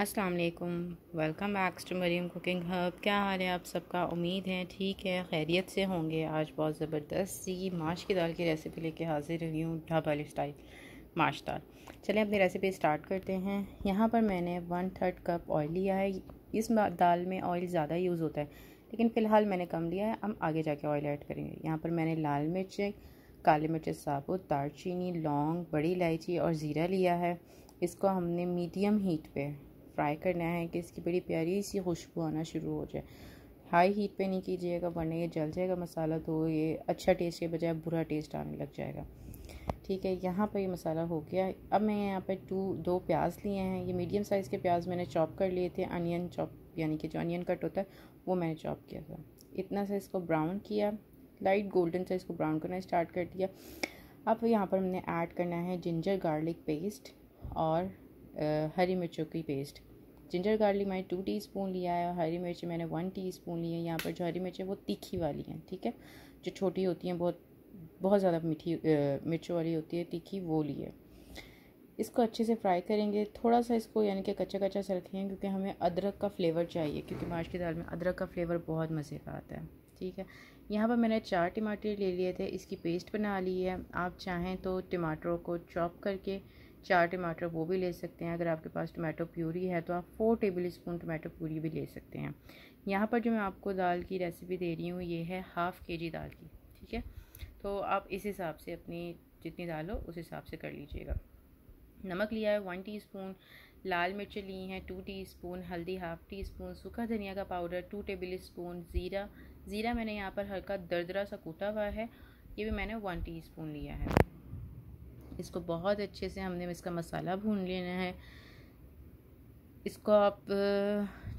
अस्सलाम वालेकुम welcome back to Mariam cooking hub क्या हाल है आप सबका उम्मीद है ठीक है खैरियत से होंगे आज बहुत ज़बरदस्त सी माश की दाल की रेसिपी लेके हाजिर हुई हूँ वाली स्टाइल माश दाल चलें अपनी रेसिपी स्टार्ट करते हैं यहाँ पर मैंने वन थर्ड कप ऑयल लिया है इस दाल में ऑयल ज़्यादा यूज़ होता है लेकिन फ़िलहाल मैंने कम लिया है हम आगे जाके ऑयल ऐड करेंगे यहाँ पर मैंने लाल मिर्चें काले मिर्च साबुत दालचीनी लौंग बड़ी इलायची और ज़ीरा लिया है इसको हमने मीडियम हीट पे फ्राई करना है कि इसकी बड़ी प्यारी सी खुशबू आना शुरू हो जाए हाई हीट पे नहीं कीजिएगा वरना ये जल जाएगा मसाला तो ये अच्छा टेस्ट के बजाय बुरा टेस्ट आने लग जाएगा ठीक है यहाँ पर ये मसाला हो गया अब मैं यहाँ पर टू दो प्याज लिए हैं ये मीडियम साइज़ के प्याज मैंने चॉप कर लिए थे अनियन चॉप यानी कि जो अनियन कट होता है वो मैंने चॉप किया था इतना सा इसको ब्राउन किया लाइट गोल्डन सा इसको ब्राउन करना स्टार्ट कर दिया अब यहाँ पर हमने ऐड करना है जिंजर गार्लिक पेस्ट और हरी मिर्चों की पेस्ट जिंजर गार्लिक मैंने टू टीस्पून लिया है और हरी मिर्च मैंने वन टीस्पून ली है यहाँ पर जो हरी मिर्च है वो तीखी वाली हैं ठीक है जो छोटी होती हैं बहुत बहुत ज़्यादा मीठी मिर्चों वाली होती है तीखी वो ली है इसको अच्छे से फ्राई करेंगे थोड़ा सा इसको यानी कि कच्चा कच्चा सा रखेंगे क्योंकि हमें अदरक का फ्लेवर चाहिए क्योंकि मार्च की दाल में अदरक का फ्लेवर बहुत मज़े का आता है ठीक है यहाँ पर मैंने चार टमाटर ले लिए थे इसकी पेस्ट बना ली है आप चाहें तो टमाटरों को चॉप करके चार टमाटर वो भी ले सकते हैं अगर आपके पास टमाटो प्यूरी है तो आप four tablespoon tomato puree भी ले सकते हैं यहाँ पर जो मैं आपको दाल की रेसिपी दे रही हूँ ये है हाफ़ के जी दाल की ठीक है तो आप इस हिसाब से अपनी जितनी दाल हो उस हिसाब से कर लीजिएगा नमक लिया है वन टीस्पून लाल मिर्च ली हैं टू टीस्पून हल्दी हाफ़ टी स्पून सूखा धनिया का पाउडर टू टेबल स्पून ज़ीरा ज़ीरा मैंने यहाँ पर हल्का दरदरा सा कूटा हुआ है ये भी मैंने वन टीस्पून लिया है इसको बहुत अच्छे से हमने इसका मसाला भून लेना है इसको आप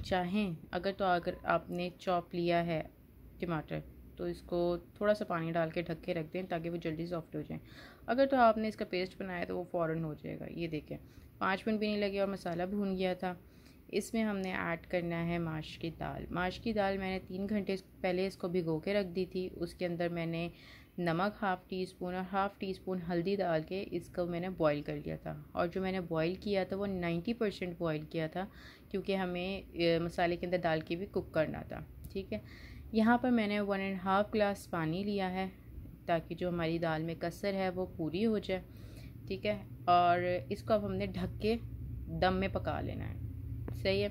चाहें अगर तो अगर आपने चॉप लिया है टमाटर तो इसको थोड़ा सा पानी डाल के ढक के रख दें ताकि वो जल्दी सॉफ्ट हो जाए अगर तो आपने इसका पेस्ट बनाया तो वो फ़ौरन हो जाएगा ये देखें पाँच मिनट भी नहीं लगे और मसाला भून गया था इसमें हमने ऐड करना है माश की दाल माश की दाल मैंने तीन घंटे पहले इसको भिगो के रख दी थी उसके अंदर मैंने नमक हाफ़ टी स्पून और हाफ़ टी स्पून हल्दी डाल के इसको मैंने बॉईल कर लिया था और जो मैंने बॉईल किया था वो नाइन्टी परसेंट बॉयल किया था क्योंकि हमें मसाले के अंदर डाल के भी कुक करना था ठीक है यहाँ पर मैंने वन एंड हाफ़ ग्लास पानी लिया है ताकि जो हमारी दाल में कसर है वो पूरी हो जाए ठीक है और इसको अब हमने ढक के दम में पका लेना है सही है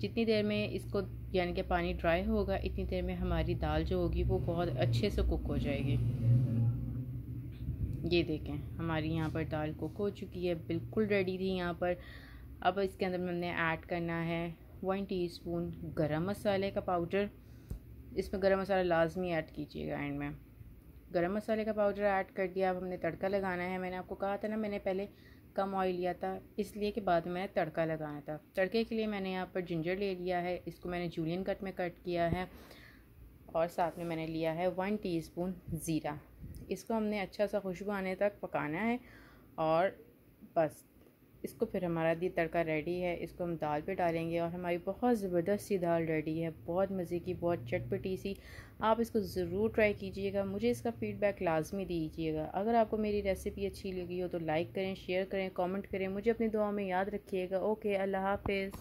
जितनी देर में इसको यानी कि पानी ड्राई होगा इतनी देर में हमारी दाल जो होगी वो बहुत अच्छे से कुक हो जाएगी ये देखें हमारी यहाँ पर दाल कुक हो चुकी है बिल्कुल रेडी थी यहाँ पर अब इसके अंदर हमने ऐड करना है वन टीस्पून गरम मसाले का पाउडर इसमें गरम मसाला लाजमी ऐड कीजिएगा एंड में गरम मसाले का पाउडर ऐड कर दिया अब हमने तड़का लगाना है मैंने आपको कहा था ना मैंने पहले कम ऑयल लिया था इसलिए कि बाद में तड़का लगाया था तड़के के लिए मैंने यहाँ पर जिंजर ले लिया है इसको मैंने जूलियन कट में कट किया है और साथ में मैंने लिया है वन टीस्पून ज़ीरा इसको हमने अच्छा सा खुशबू आने तक पकाना है और बस इसको फिर हमारा दी तड़का रेडी है इसको हम दाल पे डालेंगे और हमारी बहुत ज़बरदस्त सी दाल रेडी है बहुत मज़े की बहुत चटपटी सी आप इसको ज़रूर ट्राई कीजिएगा मुझे इसका फ़ीडबैक लाजमी दीजिएगा अगर आपको मेरी रेसिपी अच्छी लगी हो तो लाइक करें शेयर करें कमेंट करें मुझे अपनी दुआ में याद रखिएगा ओके अल्लाह हाफिज़